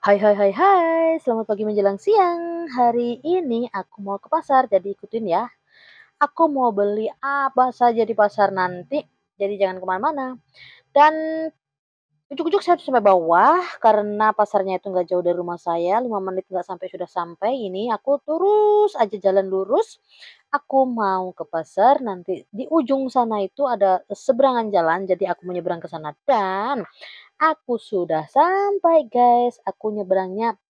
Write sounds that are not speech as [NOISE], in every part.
Hai hai hai hai, selamat pagi menjelang siang. Hari ini aku mau ke pasar, jadi ikutin ya. Aku mau beli apa saja di pasar nanti, jadi jangan kemana-mana. Dan ujuk-ujuk saya sampai bawah, karena pasarnya itu nggak jauh dari rumah saya, 5 menit nggak sampai sudah sampai. Ini aku terus aja jalan lurus. Aku mau ke pasar, nanti di ujung sana itu ada seberangan jalan, jadi aku menyeberang ke sana. Dan Aku sudah sampai guys, aku nyebrangnya.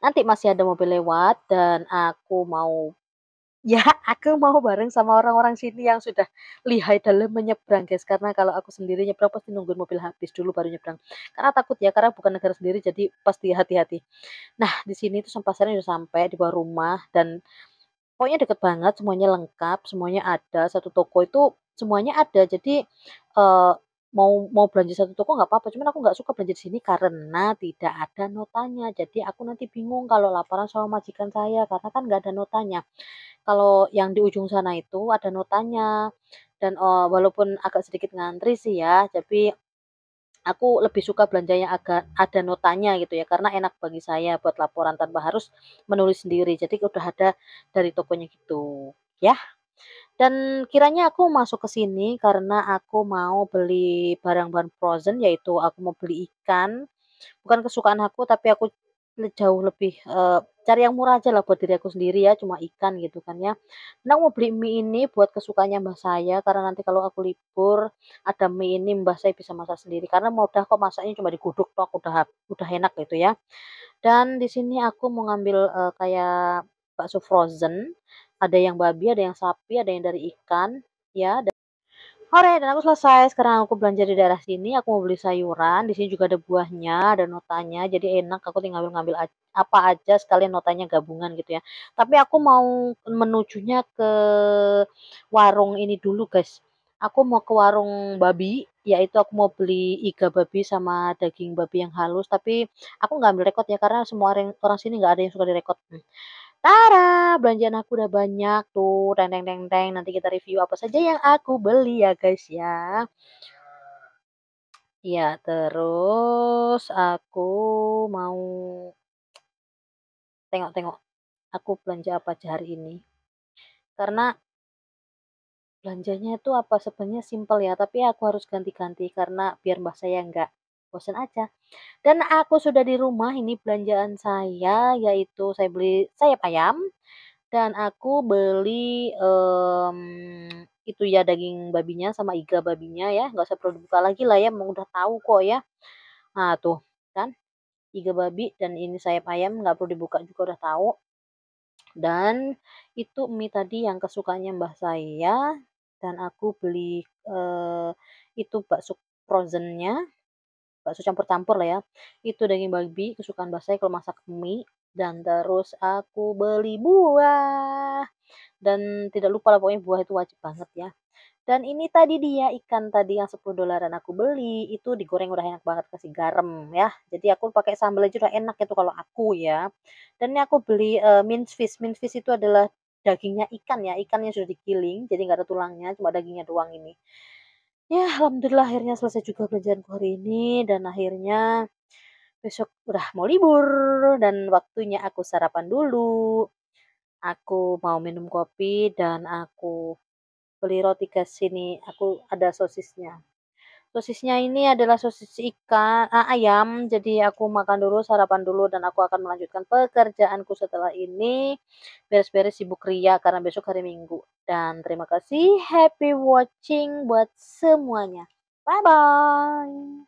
Nanti masih ada mobil lewat dan aku mau [LAUGHS] ya aku mau bareng sama orang-orang sini yang sudah lihai dalam menyebrang guys karena kalau aku sendiri nyebrang pasti nungguin mobil habis dulu baru nyebrang karena takut ya karena bukan negara sendiri jadi pasti hati-hati nah di sini tuh pasarnya sudah sampai di bawah rumah dan pokoknya deket banget semuanya lengkap semuanya ada satu toko itu semuanya ada jadi uh, Mau mau belanja satu toko nggak apa-apa, cuman aku nggak suka belanja di sini karena tidak ada notanya. Jadi aku nanti bingung kalau laporan sama majikan saya karena kan nggak ada notanya. Kalau yang di ujung sana itu ada notanya dan, oh, walaupun agak sedikit ngantri sih ya, tapi aku lebih suka belanja yang agak ada notanya gitu ya, karena enak bagi saya buat laporan tanpa harus menulis sendiri. Jadi udah ada dari tokonya gitu, ya. Dan kiranya aku masuk ke sini karena aku mau beli barang-barang frozen, yaitu aku mau beli ikan. Bukan kesukaan aku, tapi aku jauh lebih, uh, cari yang murah aja lah buat diri aku sendiri ya, cuma ikan gitu kan ya. Dan aku mau beli mie ini buat kesukaannya mbah saya, karena nanti kalau aku libur, ada mie ini mbah saya bisa masak sendiri, karena mau udah kok masaknya cuma diguduk tok udah udah enak gitu ya. Dan di sini aku mau ngambil, uh, kayak bakso frozen ada yang babi, ada yang sapi, ada yang dari ikan, ya. Dan... dan aku selesai. Sekarang aku belanja di daerah sini. Aku mau beli sayuran. Di sini juga ada buahnya, ada notanya. Jadi enak. Aku tinggal ngambil apa aja sekalian notanya gabungan gitu ya. Tapi aku mau menujunya ke warung ini dulu, guys. Aku mau ke warung babi yaitu aku mau beli iga babi sama daging babi yang halus tapi aku nggak ambil rekod ya karena semua orang, orang sini nggak ada yang suka direkod Tara, belanjaan aku udah banyak tuh. Teng teng teng teng. Nanti kita review apa saja yang aku beli ya guys ya. Ya terus aku mau tengok-tengok aku belanja apa aja hari ini. Karena belanjanya itu apa sebenarnya simpel ya, tapi aku harus ganti-ganti karena biar Mbak saya nggak bosen aja. Dan aku sudah di rumah, ini belanjaan saya yaitu saya beli sayap ayam dan aku beli um, itu ya daging babinya sama iga babinya ya nggak usah perlu dibuka lagi lah ya mau udah tahu kok ya nah tuh kan iga babi dan ini sayap ayam nggak perlu dibuka juga udah tahu dan itu mie tadi yang kesukaannya mbah saya dan aku beli uh, itu bakso frozennya bakso campur-campur lah ya. Itu daging babi, kesukaan bahasa kalau masak mie. Dan terus aku beli buah. Dan tidak lupa lah pokoknya buah itu wajib banget ya. Dan ini tadi dia ikan tadi yang 10 dolaran aku beli itu digoreng udah enak banget kasih garam ya. Jadi aku pakai sambal aja udah enak itu kalau aku ya. Dan ini aku beli uh, mince fish. Mince fish itu adalah dagingnya ikan ya. Ikan yang sudah digiling jadi nggak ada tulangnya cuma dagingnya doang ini ya alhamdulillah akhirnya selesai juga pelajaranku hari ini dan akhirnya besok udah mau libur dan waktunya aku sarapan dulu aku mau minum kopi dan aku beli roti ke sini aku ada sosisnya Sosisnya ini adalah sosis ikan ah, ayam. Jadi aku makan dulu sarapan dulu dan aku akan melanjutkan pekerjaanku setelah ini beres-beres sibuk ria karena besok hari Minggu. Dan terima kasih happy watching buat semuanya. Bye bye.